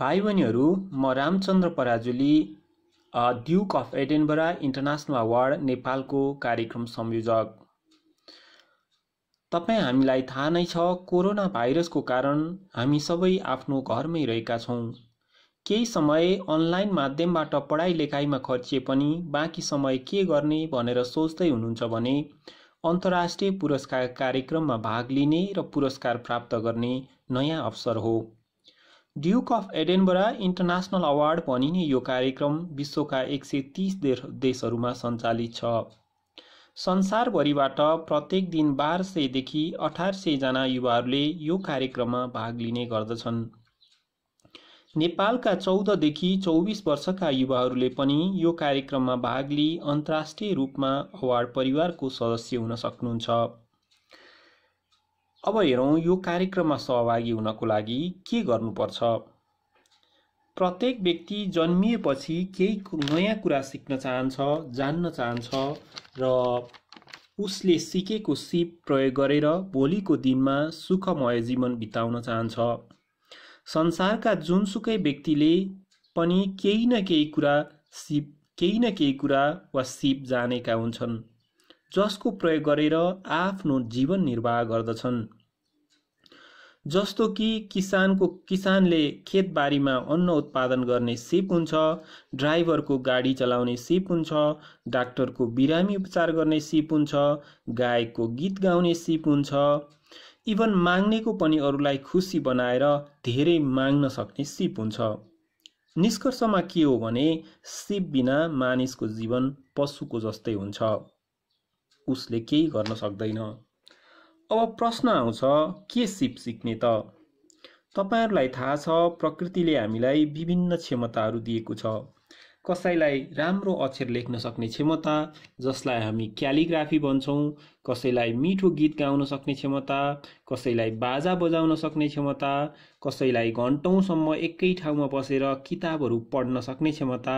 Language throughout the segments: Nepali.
भाइ बहिनीहरू म Ramchandra Parajuli Duke of Edinburgh International Award नेपालको कार्यक्रम संयोजक तपाईँ हामीलाई थाहा नै छ कोरोना भाइरसको कारण हामी सबै आफ्नो घरमै रहेका छौँ केही समय अनलाइन माध्यमबाट पढाइ लेखाइमा खर्चिए पनि बाँकी समय के गर्ने भनेर सोच्दै हुनुहुन्छ भने अन्तर्राष्ट्रिय पुरस्कार कार्यक्रममा भाग लिने र पुरस्कार प्राप्त गर्ने नयाँ अवसर हो Duke of Edinburgh International Award भनिने यो कार्यक्रम विश्वका एक सय तिस देशहरूमा सञ्चालित छ संसारभरिबाट प्रत्येक दिन बाह्र सयदेखि अठार सयजना युवाहरूले यो कार्यक्रममा भाग लिने गर्दछन् नेपालका चौधदेखि चौबिस वर्षका युवाहरूले पनि यो कार्यक्रममा भाग लिई अन्तर्राष्ट्रिय रूपमा अवार्ड परिवारको सदस्य हुन सक्नुहुन्छ अब हेरौँ यो कार्यक्रममा सहभागी हुनको लागि के गर्नुपर्छ प्रत्येक व्यक्ति जन्मिएपछि केही नयाँ कुरा सिक्न चाहन्छ जान्न चाहन्छ र उसले सिकेको सिप प्रयोग गरेर भोलिको दिनमा सुखमय जीवन बिताउन चाहन्छ संसारका जुनसुकै व्यक्तिले पनि केही न केही कुरा सिप केही न केही कुरा वा सिप जानेका हुन्छन् जसको प्रयोग गरेर आफ्नो जीवन निर्वाह गर्दछन् जस्तो कि किसानको किसानले खेतबारीमा अन्न उत्पादन गर्ने सिप हुन्छ ड्राइभरको गाडी चलाउने सिप हुन्छ डाक्टरको बिरामी उपचार गर्ने सिप हुन्छ गायकको गीत गाउने सिप हुन्छ इभन माग्नेको पनि अरूलाई खुसी बनाएर धेरै माग्न सक्ने सिप हुन्छ निष्कर्षमा के हो भने सिप बिना मानिसको जीवन पशुको जस्तै हुन्छ उसले केही गर्न सक्दैन अब प्रश्न आउँछ के सिप सिक्ने त तपाईँहरूलाई थाहा छ प्रकृतिले हामीलाई विभिन्न क्षमताहरू दिएको छ कसैलाई राम्रो अक्षर लेख्न सक्ने क्षमता जसलाई हामी क्यालिग्राफी भन्छौँ कसैलाई मिठो गीत गाउन सक्ने क्षमता कसैलाई बाजा बजाउन सक्ने क्षमता कसैलाई घन्टौँसम्म एकै ठाउँमा बसेर किताबहरू पढ्न सक्ने क्षमता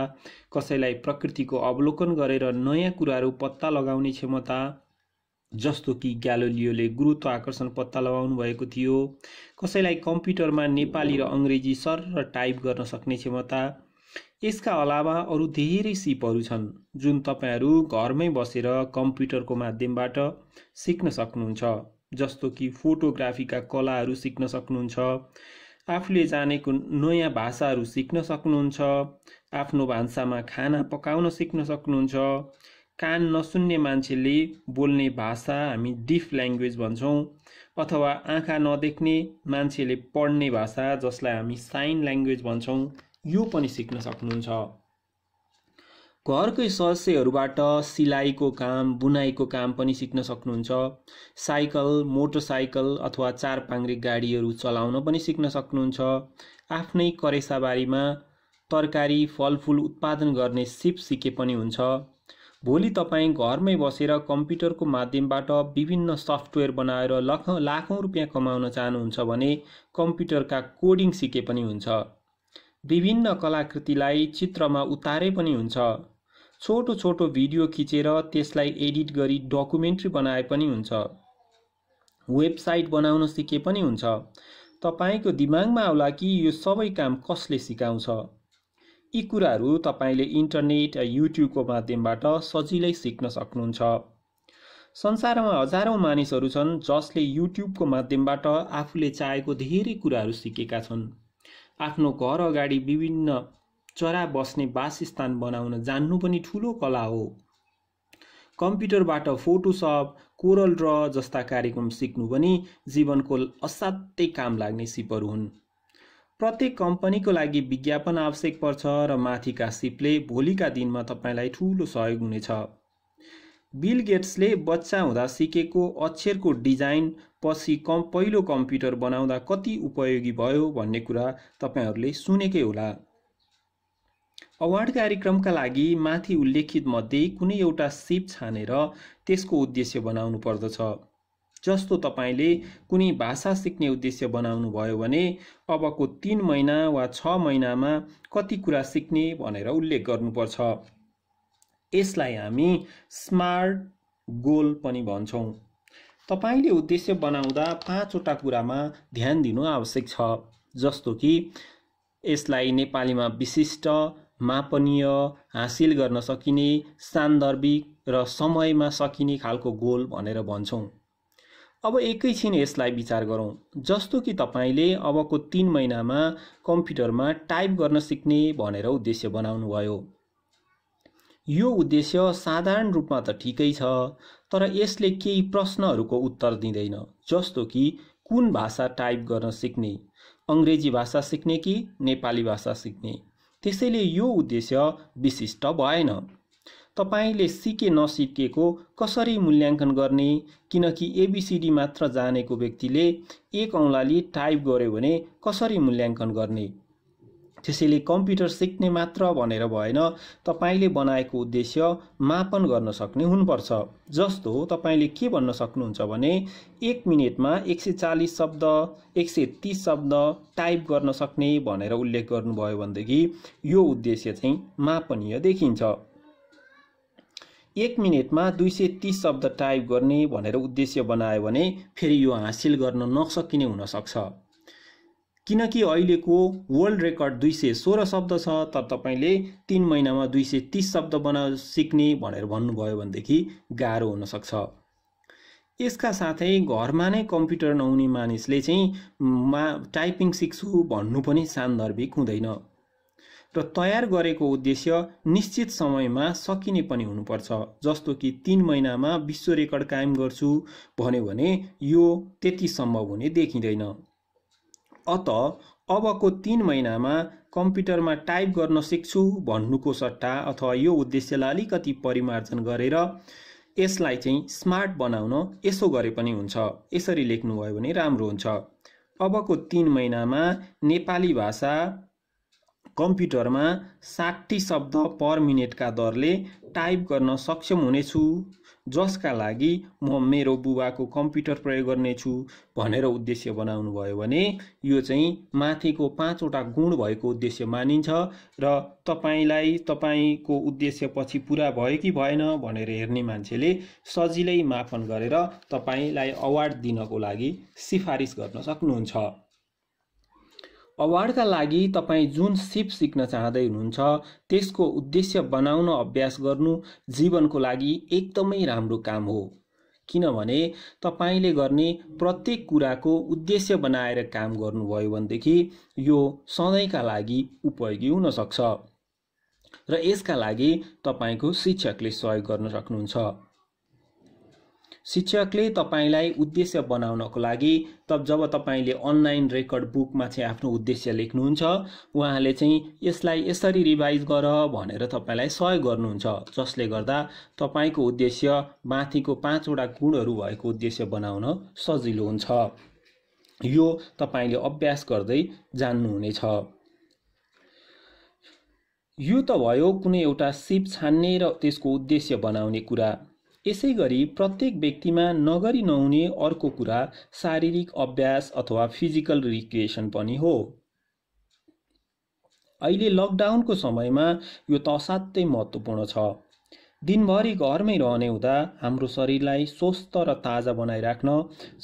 कसैलाई प्रकृतिको अवलोकन गरेर नयाँ कुराहरू पत्ता लगाउने क्षमता जस्तो कि ग्यालोलियोले गुरुत्व आकर्षण पत्ता लगाउनु भएको थियो कसैलाई कम्प्युटरमा नेपाली र अङ्ग्रेजी सर र टाइप गर्न सक्ने क्षमता यसका अलावा अरू धेरै सिपहरू छन् जुन तपाईँहरू घरमै बसेर कम्प्युटरको माध्यमबाट सिक्न सक्नुहुन्छ जस्तो कि फोटोग्राफीका कलाहरू सिक्न सक्नुहुन्छ आफूले जानेको नयाँ भाषाहरू सिक्न सक्नुहुन्छ आफ्नो भान्सामा खाना पकाउन सिक्न सक्नुहुन्छ कान नसुन्ने मान्छेले बोल्ने भाषा हामी डिफ ल्याङ्ग्वेज भन्छौँ अथवा आँखा नदेख्ने मान्छेले पढ्ने भाषा जसलाई हामी साइन ल्याङ्ग्वेज भन्छौँ यो पनि सिक्न सक्नुहुन्छ घरकै सदस्यहरूबाट सिलाइको काम बुनाइको काम पनि सिक्न सक्नुहुन्छ साइकल मोटरसाइकल अथवा चार पाङ्ग्रे गाडीहरू चलाउन पनि सिक्न सक्नुहुन्छ आफ्नै करेसाबारीमा तरकारी फलफुल उत्पादन गर्ने सिप सिके पनि हुन्छ भोलि तपाईँ घरमै बसेर कम्प्युटरको माध्यमबाट विभिन्न सफ्टवेयर बनाएर लख लाखौँ रुपियाँ कमाउन चाहनुहुन्छ भने कम्प्युटरका कोडिङ सिके पनि हुन्छ विभिन्न कलाकृतिलाई चित्रमा उतारे पनि हुन्छ छोटो छोटो भिडियो खिचेर त्यसलाई एडिट गरी डकुमेन्ट्री बनाए पनि हुन्छ वेबसाइट बनाउन सिके पनि हुन्छ तपाईँको दिमागमा आउला कि यो सबै काम कसले सिकाउँछ यी कुराहरू तपाईँले इन्टरनेट युट्युबको माध्यमबाट सजिलै सिक्न सक्नुहुन्छ संसारमा हजारौँ मानिसहरू छन् जसले युट्युबको माध्यमबाट आफूले चाहेको धेरै कुराहरू सिकेका छन् आफ्नो घर अगाडि विभिन्न चरा बस्ने वासस्थान बनाउन जान्नु पनि ठुलो कला हो कम्प्युटरबाट फोटोसप कोरल ड्र जस्ता कार्यक्रम सिक्नु पनि जीवनको असाध्यै काम लाग्ने सिपहरू हुन् प्रत्येक कम्पनीको लागि विज्ञापन आवश्यक पर्छ र माथिका सिपले भोलिका दिनमा तपाईँलाई ठुलो सहयोग हुनेछ बिल गेट्सले बच्चा हुँदा सिकेको अक्षरको डिजाइन पछि कम पहिलो कम्प्युटर बनाउँदा कति उपयोगी भयो भन्ने कुरा तपाईँहरूले सुनेकै होला अवार्ड कार्यक्रमका लागि माथि उल्लेखित मध्ये कुनै एउटा सिप छानेर त्यसको उद्देश्य बनाउनु पर्दछ जस्तो तपाईँले कुनै भाषा सिक्ने उद्देश्य बनाउनु भयो भने अबको तिन महिना वा छ महिनामा कति कुरा सिक्ने भनेर उल्लेख गर्नुपर्छ यसलाई हामी स्मार्ट गोल पनि भन्छौँ तपाईँले उद्देश्य बनाउँदा पाँचवटा कुरामा ध्यान दिनु आवश्यक छ जस्तो कि यसलाई नेपालीमा विशिष्ट मापनीय हासिल गर्न सकिने सान्दर्भिक र समयमा सकिने खालको गोल भनेर भन्छौँ अब एकैछिन यसलाई विचार गरौँ जस्तो कि तपाईँले अबको तिन महिनामा कम्प्युटरमा टाइप गर्न सिक्ने भनेर उद्देश्य बनाउनुभयो यो उद्देश्य साधारण रूपमा त ठिकै छ तर यसले केही प्रश्नहरूको उत्तर दिँदैन जस्तो कि कुन भाषा टाइप गर्न सिक्ने अङ्ग्रेजी भाषा सिक्ने कि नेपाली भाषा सिक्ने त्यसैले यो उद्देश्य विशिष्ट भएन तपाईँले सिके नसिकेको कसरी मूल्याङ्कन गर्ने किनकि एबिसिडी मात्र जानेको व्यक्तिले एक औँलाले टाइप गर्यो भने कसरी मूल्याङ्कन गर्ने त्यसैले कम्प्युटर सिक्ने मात्र भनेर भएन तपाईँले बनाएको उद्देश्य मापन गर्न सक्ने हुनुपर्छ जस्तो तपाईँले के भन्न सक्नुहुन्छ भने एक मिनटमा एक सय चालिस शब्द एक सय तिस शब्द टाइप गर्न सक्ने भनेर उल्लेख गर्नुभयो भनेदेखि यो उद्देश्य चाहिँ मापनीय देखिन्छ एक मिनटमा दुई सय तिस शब्द टाइप गर्ने भनेर उद्देश्य बनायो भने फेरि यो हासिल गर्न नसकिने हुनसक्छ किनकि अहिलेको वर्ल्ड रेकर्ड दुई सय सोह्र शब्द छ तर तपाईँले तिन महिनामा दुई सय तिस शब्द बना सिक्ने भनेर भन्नुभयो भनेदेखि गाह्रो हुनसक्छ यसका साथै घरमा नै कम्प्युटर नहुने मानिसले चाहिँ मा टाइपिङ सिक्छु भन्नु पनि सान्दर्भिक हुँदैन र तयार गरेको उद्देश्य निश्चित समयमा सकिने पनि हुनुपर्छ जस्तो कि तिन महिनामा विश्व रेकर्ड कायम गर्छु भन्यो भने यो त्यति सम्भव हुने देखिँदैन अत अबको तिन महिनामा कम्प्युटरमा टाइप गर्न सिक्छु भन्नुको सट्टा अथवा यो उद्देश्यलाई अलिकति परिमार्जन गरेर यसलाई चाहिँ स्मार्ट बनाउन यसो गरे पनि हुन्छ यसरी लेख्नुभयो भने राम्रो हुन्छ अबको तिन महिनामा नेपाली भाषा कम्प्युटरमा साठी शब्द पर मिनेटका दरले टाइप गर्न सक्षम हुनेछु जसका लागि म मेरो बुबाको कम्प्युटर प्रयोग गर्नेछु भनेर उद्देश्य बनाउनु भयो भने यो चाहिँ माथिको पाँचवटा गुण भएको उद्देश्य मानिन्छ र तपाईँलाई तपाईँको उद्देश्य पछि पुरा भयो कि भएन भनेर हेर्ने मान्छेले सजिलै मापन गरेर तपाईँलाई अवार्ड दिनको लागि सिफारिस गर्न सक्नुहुन्छ अवार्डका लागि तपाईँ जुन सिप सिक्न चाहँदै हुनुहुन्छ त्यसको उद्देश्य बनाउन अभ्यास गर्नु जीवनको लागि एकदमै राम्रो काम हो किनभने तपाईँले गर्ने प्रत्येक कुराको उद्देश्य बनाएर काम गर्नुभयो भनेदेखि यो सधैँका लागि उपयोगी हुनसक्छ र यसका लागि तपाईँको शिक्षकले सहयोग गर्न सक्नुहुन्छ शिक्षकले तपाईँलाई उद्देश्य बनाउनको लागि तब जब तपाईँले अनलाइन रेकर्ड बुकमा चाहिँ आफ्नो उद्देश्य लेख्नुहुन्छ उहाँले चाहिँ यसलाई यसरी रिभाइज गर भनेर तपाईँलाई सहयोग गर्नुहुन्छ जसले गर्दा तपाईँको उद्देश्य माथिको पाँचवटा गुणहरू भएको उद्देश्य बनाउन सजिलो हुन्छ यो तपाईँले अभ्यास गर्दै जान्नुहुनेछ यो त भयो कुनै एउटा सिप छान्ने र त्यसको उद्देश्य बनाउने कुरा यसै गरी प्रत्येक व्यक्तिमा नगरी नहुने अर्को कुरा शारीरिक अभ्यास अथवा फिजिकल रिक्रिएसन पनि हो अहिले लकडाउनको समयमा यो त असाध्यै महत्त्वपूर्ण छ दिनभरि घरमै रहने हुँदा हाम्रो शरीरलाई स्वस्थ र ताजा बनाइराख्न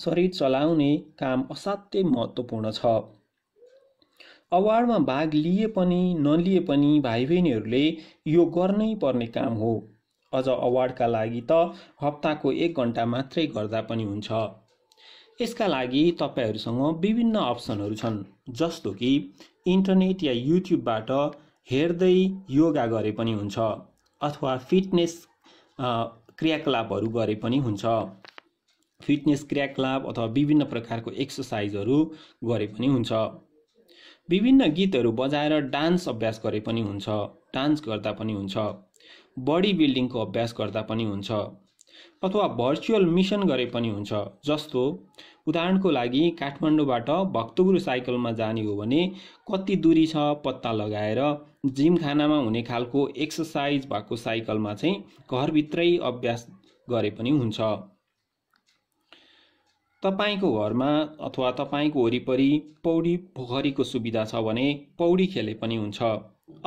शरीर चलाउने काम असाध्यै महत्त्वपूर्ण छ अवार्डमा भाग लिए पनि नलिए पनि भाइ बहिनीहरूले यो गर्नै पर्ने काम हो अझ अवार्डका लागि त हप्ताको एक घन्टा मात्रै गर्दा पनि हुन्छ यसका लागि तपाईँहरूसँग विभिन्न अप्सनहरू छन् जस्तो कि इन्टरनेट या युट्युबबाट हेर्दै योगा गरे पनि हुन्छ अथवा फिटनेस क्रियाकलापहरू गरे पनि हुन्छ फिटनेस क्रियाकलाप अथवा विभिन्न प्रकारको एक्सर्साइजहरू गरे पनि हुन्छ विभिन्न गीतहरू बजाएर डान्स अभ्यास गरे पनि हुन्छ डान्स गर्दा पनि हुन्छ बडी बिल्डिङको अभ्यास गर्दा पनि हुन्छ अथवा भर्चुअल मिसन गरे पनि हुन्छ जस्तो उदाहरणको लागि काठमाडौँबाट भक्तपुर साइकलमा जाने हो भने कति दूरी छ पत्ता लगाएर जिमखानामा हुने खालको एक्सर्साइज भएको साइकलमा चाहिँ घरभित्रै अभ्यास गरे पनि हुन्छ तपाईँको घरमा अथवा तपाईँको वरिपरि पौडी पोखरीको सुविधा छ भने पौडी खेले पनि हुन्छ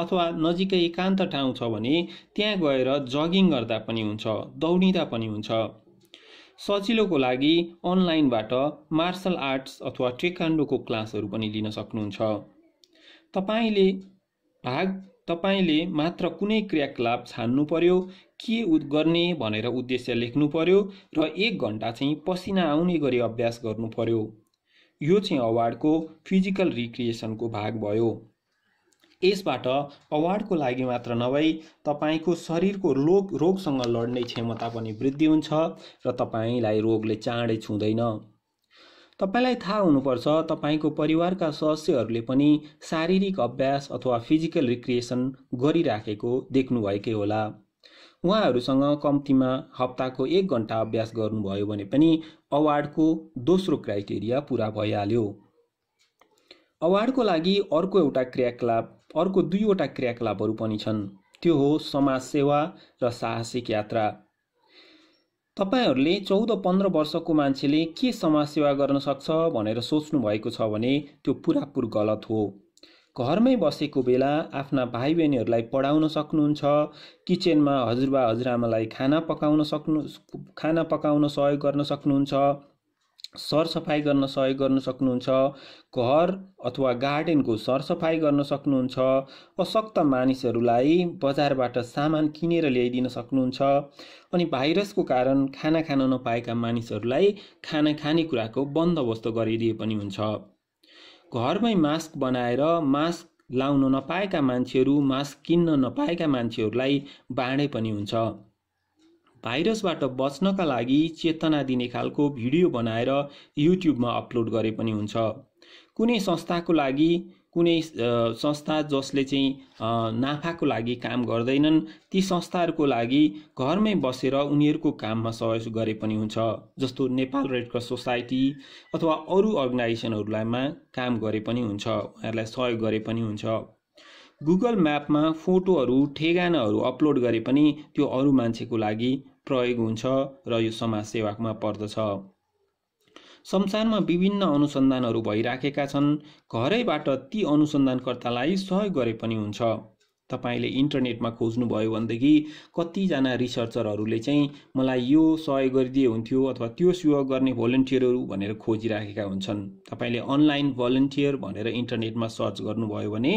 अथवा नजिकै एकान्त ठाउँ छ भने त्यहाँ गएर जगिङ गर्दा पनि हुन्छ दौडिँदा पनि हुन्छ सजिलोको लागि अनलाइनबाट मार्सल आर्ट्स अथवा टेकान्डोको क्लासहरू पनि लिन सक्नुहुन्छ तपाईँले भाग तपाईँले मात्र कुनै क्रियाकलाप छान्नु पर्यो के गर्ने भनेर उद्देश्य लेख्नु पर्यो र एक घन्टा चाहिँ पसिना आउने गरी अभ्यास गर्नु पर्यो यो चाहिँ अवार्डको फिजिकल रिक्रिएसनको भाग भयो यसबाट अवार्डको लागि मात्र नभई तपाईँको शरीरको रोग रोगसँग लड्ने क्षमता पनि वृद्धि हुन्छ र तपाईँलाई रोगले चाँडै छुँदैन तपाईँलाई थाहा हुनुपर्छ तपाईँको परिवारका सदस्यहरूले पनि शारीरिक अभ्यास अथवा फिजिकल रिक्रिएसन गरिराखेको देख्नुभएकै होला उहाँहरूसँग कम्तीमा हप्ताको एक घन्टा अभ्यास गर्नुभयो भने पनि अवार्डको दोस्रो क्राइटेरिया पुरा भइहाल्यो अवार्डको लागि अर्को एउटा क्रियाकलाप अर्को दुईवटा क्रियाकलापहरू पनि छन् त्यो हो समाजसेवा र साहसिक यात्रा तपाईँहरूले चौध पन्ध्र वर्षको मान्छेले के समाजसेवा गर्न सक्छ भनेर सोच्नु भएको छ भने त्यो पुरापुर गलत हो घरमै बसेको बेला आफ्ना भाइ बहिनीहरूलाई पढाउन सक्नुहुन्छ किचनमा हजुरबा हजुरआमालाई खाना पकाउन सक्नु खाना पकाउन सहयोग गर्न सक्नुहुन्छ सरसफाइ गर्न सहयोग गर्न सक्नुहुन्छ घर अथवा गार्डनको सरसफाइ गर्न सक्नुहुन्छ अशक्त मानिसहरूलाई बजारबाट सामान किनेर ल्याइदिन सक्नुहुन्छ अनि भाइरसको कारण खाना खान नपाएका मानिसहरूलाई खाना खानेकुराको बन्दोबस्त गरिदिए पनि हुन्छ घरमै मास्क बनाएर मास्क लाउन नपाएका मान्छेहरू मास्क किन्न नपाएका मान्छेहरूलाई बाँडे पनि हुन्छ भाइरसबाट बच्नका लागि चेतना दिने खालको भिडियो बनाएर युट्युबमा अपलोड गरे पनि हुन्छ कुनै संस्थाको लागि कुनै संस्था जसले चाहिँ नाफाको लागि काम गर्दैनन् ती संस्थाहरूको लागि घरमै बसेर उनीहरूको काममा सहयोग गरे पनि हुन्छ जस्तो नेपाल रेड क्रस सोसाइटी अथवा अरू अर्गनाइजेसनहरूलाईमा काम गरे पनि हुन्छ उहाँहरूलाई सहयोग गरे पनि हुन्छ गुगल म्यापमा फोटोहरू ठेगानाहरू अपलोड गरे पनि त्यो अरू मान्छेको लागि प्रयोग हुन्छ र यो समाज सेवामा पर्दछ संसारमा विभिन्न अनुसन्धानहरू भइराखेका छन् घरैबाट ती अनुसन्धानकर्तालाई सहयोग गरे पनि हुन्छ तपाईँले इन्टरनेटमा खोज्नुभयो भनेदेखि कतिजना रिसर्चरहरूले चाहिँ मलाई यो सहयोग गरिदिए हुन्थ्यो अथवा त्यो सहयोग गर्ने भोलिन्टियरहरू भनेर खोजिराखेका हुन्छन् तपाईँले अनलाइन भोलिन्टियर भनेर इन्टरनेटमा सर्च गर्नुभयो भने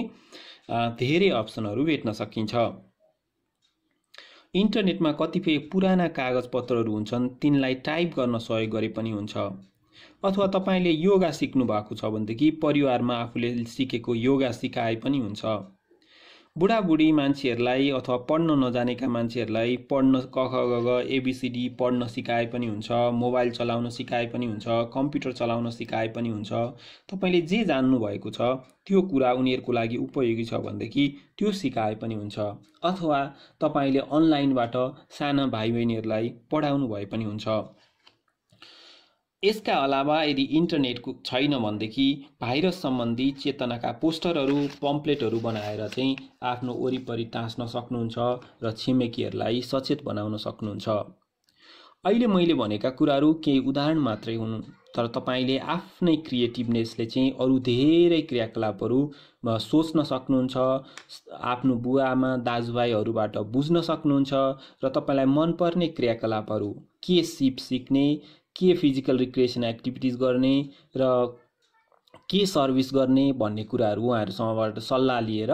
धेरै अप्सनहरू भेट्न सकिन्छ इन्टरनेटमा कतिपय पुराना कागजपत्रहरू हुन्छन् तिनलाई टाइप गर्न सहयोग गरे पनि हुन्छ अथवा तपाईँले योगा सिक्नु भएको छ भनेदेखि परिवारमा आफूले सिकेको योगा सिकाए पनि हुन्छ बुढाबुढी मान्छेहरूलाई अथवा पढ्न नजानेका मान्छेहरूलाई पढ्न क ख ग ग एबिसिडी पढ्न सिकाए पनि हुन्छ मोबाइल चलाउन सिकाए पनि हुन्छ कम्प्युटर चलाउन सिकाए पनि हुन्छ तपाईँले जे जान्नुभएको छ त्यो कुरा उनीहरूको लागि उपयोगी छ भनेदेखि त्यो सिकाए पनि हुन्छ अथवा तपाईँले अनलाइनबाट साना भाइ बहिनीहरूलाई पढाउनु भए पनि हुन्छ यसका अलावा यदि इन्टरनेट छैन भनेदेखि भाइरस सम्बन्धी चेतनाका पोस्टरहरू पम्प्लेटहरू बनाएर चाहिँ आफ्नो वरिपरि टाँस्न सक्नुहुन्छ र छिमेकीहरूलाई सचेत बनाउन सक्नुहुन्छ अहिले मैले भनेका कुराहरू केही उदाहरण मात्रै हुन् तर तपाईँले आफ्नै क्रिएटिभनेसले चाहिँ अरू धेरै क्रियाकलापहरू सोच्न सक्नुहुन्छ आफ्नो बुवा आमा दाजुभाइहरूबाट बुझ्न सक्नुहुन्छ र तपाईँलाई मनपर्ने क्रियाकलापहरू के सिप सिक्ने के फिजिकल रिक्रिएसन एक्टिभिटिज गर्ने र के सर्भिस गर्ने भन्ने कुराहरू उहाँहरूसँगबाट सल्लाह लिएर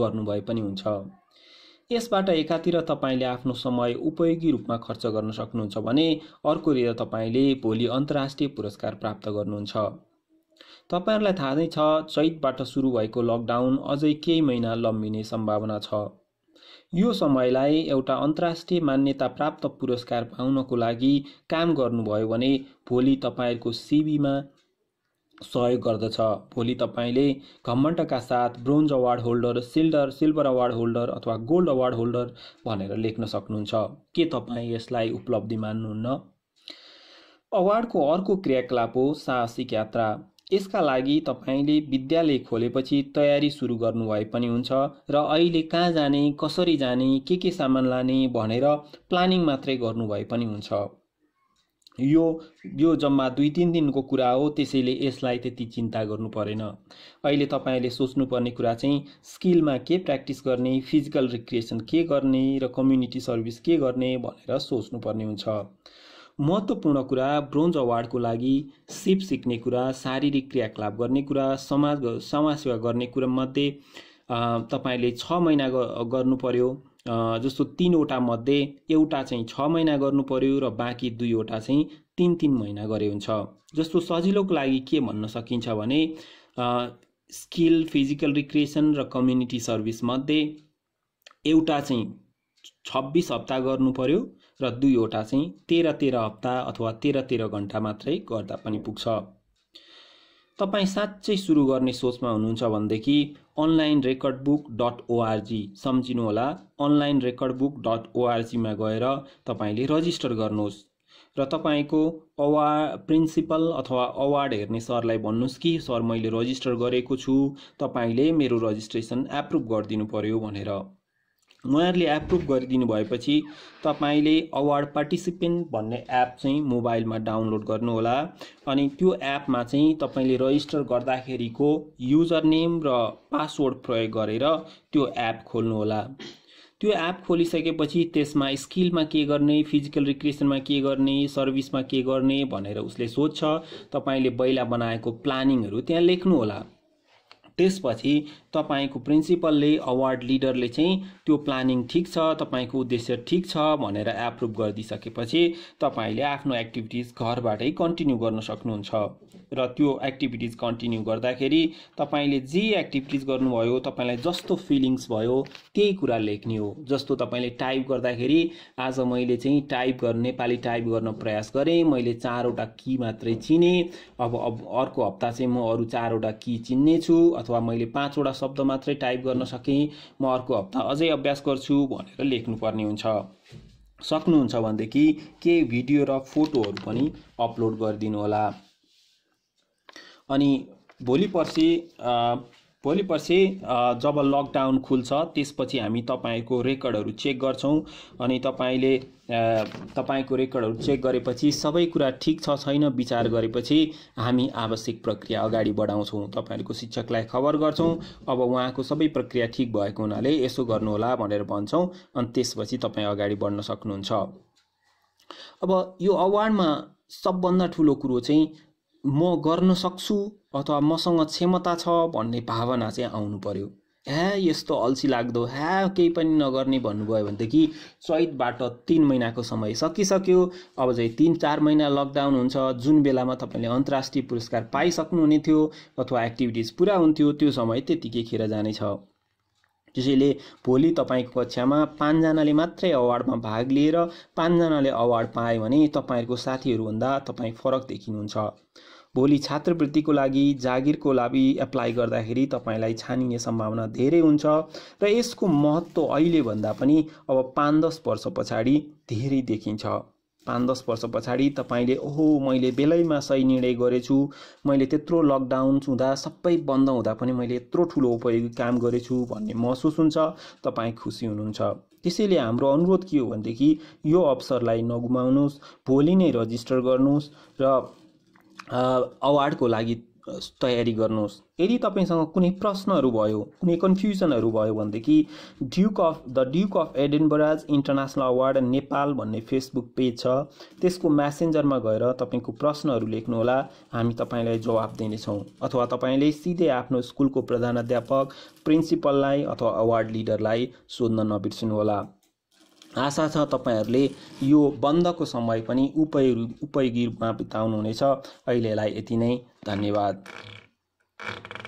गर्नुभए पनि हुन्छ यसबाट एकातिर तपाईँले आफ्नो समय उपयोगी रूपमा खर्च गर्न सक्नुहुन्छ भने अर्कोतिर तपाईँले भोलि अन्तर्राष्ट्रिय पुरस्कार प्राप्त गर्नुहुन्छ तपाईँहरूलाई थाहा नै छ चैतबाट सुरु भएको लकडाउन अझै केही महिना लम्बिने सम्भावना छ यो समयलाई एउटा अन्तर्राष्ट्रिय मान्यता प्राप्त पुरस्कार पाउनको लागि काम गर्नुभयो भने भोलि तपाईँहरूको सिबीमा सहयोग गर्दछ भोलि तपाईँले घमण्डका साथ ब्रोन्ज अवार्ड होल्डर सिल्डर सिल्भर अवार्ड होल्डर अथवा गोल्ड अवार्ड होल्डर भनेर लेख्न सक्नुहुन्छ के तपाईँ यसलाई उपलब्धि मान्नुहुन्न अवार्डको अर्को क्रियाकलाप हो साहसिक यात्रा यसका लागि तपाईँले विद्यालय खोलेपछि तयारी सुरु गर्नुभए पनि हुन्छ र अहिले कहाँ जाने कसरी जाने के के सामान लाने भनेर प्लानिङ मात्रै गर्नुभए पनि हुन्छ यो यो जम्मा दुई तिन दिनको कुरा हो त्यसैले यसलाई त्यति चिन्ता गर्नु परेन अहिले तपाईँले सोच्नुपर्ने कुरा चाहिँ स्किलमा के प्र्याक्टिस गर्ने फिजिकल रिक्रिएसन के गर्ने र कम्युनिटी सर्भिस के गर्ने भनेर सोच्नुपर्ने हुन्छ महत्त्वपूर्ण कुरा ब्रोन्ज अवार्डको लागि सिप सिक्ने कुरा शारीरिक क्रियाकलाप गर्ने कुरा समाज समाजसेवा गर्ने कुरामध्ये तपाईँले छ महिना गर्नु पर्यो जस्तो तिनवटा मध्ये एउटा चाहिँ छ महिना गर्नु पर्यो र बाँकी दुईवटा चाहिँ तिन तिन महिना गरे हुन्छ जस्तो सजिलोको लागि के भन्न सकिन्छ भने स्किल फिजिकल रिक्रिएसन र कम्युनिटी सर्भिसमध्ये एउटा चाहिँ छब्बिस हप्ता गर्नु पर्यो र दुईवटा चाहिँ तेह्र तेह्र हप्ता अथवा तेह्र तेह्र घन्टा मात्रै गर्दा पनि पुग्छ तपाईँ साँच्चै सुरु गर्ने सोचमा हुनुहुन्छ भनेदेखि online record book dot O R G सम्झिनुहोला अनलाइन रेकर्ड बुक डट ओआरजीमा गएर तपाईँले रजिस्टर गर्नुहोस् र तपाईँको अवा प्रिन्सिपल अथवा अवार्ड हेर्ने सरलाई भन्नुहोस् कि सर मैले रजिस्टर गरेको छु तपाईँले मेरो रजिस्ट्रेसन एप्रुभ गरिदिनु पर्यो भनेर उहाँहरूले एप्रुभ गरिदिनु भएपछि तपाईँले अवार्ड पार्टिसिपेन्ट भन्ने एप चाहिँ मोबाइलमा डाउनलोड गर्नुहोला अनि त्यो एपमा चाहिँ तपाईँले रजिस्टर गर्दाखेरिको युजर नेम र पासवर्ड प्रयोग गरेर त्यो एप खोल्नुहोला त्यो एप खोलिसकेपछि त्यसमा स्किलमा के गर्ने फिजिकल रिक्रिएसनमा के गर्ने सर्भिसमा के गर्ने भनेर उसले सोध्छ तपाईँले पहिला बनाएको प्लानिङहरू त्यहाँ लेख्नुहोला त्यसपछि तपाईँको प्रिन्सिपलले अवार्ड लिडरले चाहिँ त्यो प्लानिङ ठिक छ तपाईँको उद्देश्य ठिक छ भनेर एप्रुभ गरिदिइसकेपछि तपाईँले आफ्नो एक्टिभिटिज घरबाटै कन्टिन्यू गर्न सक्नुहुन्छ र त्यो एक्टिभिटिज कन्टिन्यू गर्दाखेरि तपाईँले जे एक्टिभिटिज गर्नुभयो तपाईँलाई जस्तो फिलिङ्स भयो त्यही कुरा लेख्ने हो जस्तो तपाईँले टाइप गर्दाखेरि आज मैले चाहिँ टाइप गर् नेपाली टाइप गर्न प्रयास गरेँ मैले चारवटा कि मात्रै चिने अब अब अर्को हप्ता चाहिँ म अरू चारवटा कि चिन्नेछु अथवा मैले पाँचवटा शब्द मात्रै टाइप गर्न सकेँ म अर्को हप्ता अझै अभ्यास गर्छु भनेर लेख्नुपर्ने हुन्छ सक्नुहुन्छ भनेदेखि केही भिडियो र फोटोहरू पनि अपलोड गरिदिनु होला अनि भोलि पर्सि भोलि पर्सि जब लकडाउन खुल्छ त्यसपछि हामी तपाईँको रेकर्डहरू चेक गर्छौँ अनि तपाईँले तपाईँको रेकर्डहरू चेक गरेपछि सबै कुरा ठिक छ छैन विचार गरेपछि हामी आवश्यक प्रक्रिया अगाडि बढाउँछौँ तपाईँहरूको शिक्षकलाई खबर गर्छौँ अब उहाँको सबै प्रक्रिया ठिक भएको हुनाले यसो गर्नुहोला भनेर भन्छौँ अनि त्यसपछि तपाईँ अगाडि बढ्न सक्नुहुन्छ अब यो अवार्डमा सबभन्दा ठुलो कुरो चाहिँ म गर्न सक्छु अथवा मसँग क्षमता छ भन्ने भावना चाहिँ आउनु पर्यो ह्या यस्तो अल्छी लाग्दो ह्या केही पनि नगर्ने भन्नुभयो भनेदेखि चैतबाट तिन महिनाको समय सकिसक्यो अब चाहिँ तिन चार महिना लकडाउन हुन्छ जुन बेलामा तपाईँले अन्तर्राष्ट्रिय पुरस्कार पाइसक्नुहुने थियो अथवा एक्टिभिटिज पुरा हुन्थ्यो त्यो समय त्यतिकै खेर जानेछ त्यसैले भोलि तपाईँको कक्षामा पाँचजनाले मात्रै अवार्डमा भाग लिएर पाँचजनाले अवार्ड पायो भने तपाईँहरूको साथीहरूभन्दा तपाईँ फरक देखिनुहुन्छ भोलि छात्रवृत्तिको लागि जागिरको लागि एप्लाई गर्दाखेरि तपाईँलाई छानिने सम्भावना धेरै हुन्छ र यसको महत्त्व अहिलेभन्दा पनि अब पाँच दस वर्ष पछाडि धेरै देखिन्छ पाँच दस वर्ष पछाडि तपाईँले ओहो मैले बेलैमा सही निर्णय गरेछु मैले त्यत्रो लकडाउन हुँदा सबै बन्द हुँदा पनि मैले यत्रो ठुलो उपयोगी काम गरेछु भन्ने महसुस हुन्छ तपाईँ खुसी हुनुहुन्छ त्यसैले हाम्रो अनुरोध के हो भनेदेखि यो अवसरलाई नगुमाउनुहोस् भोलि नै रजिस्टर गर्नुहोस् र अवार्डको लागि तयारी गर्नुहोस् यदि तपाईँसँग कुनै प्रश्नहरू भयो कुनै कन्फ्युजनहरू भयो भनेदेखि Duke of the Duke of Edinburgh's International Award Nepal भन्ने फेसबुक पेज छ त्यसको म्यासेन्जरमा गएर तपाईँको प्रश्नहरू लेख्नुहोला हामी तपाईँलाई जवाब दिनेछौँ अथवा तपाईँले सिधै आफ्नो स्कुलको प्रधानाध्यापक प्रिन्सिपललाई अथवा अवार्ड लिडरलाई सोध्न नबिर्सिनुहोला आशा छ तपाईँहरूले यो बन्दको समय पनि उपयोग उपयोगी रूपमा बिताउनुहुनेछ अहिलेलाई यति नै धन्यवाद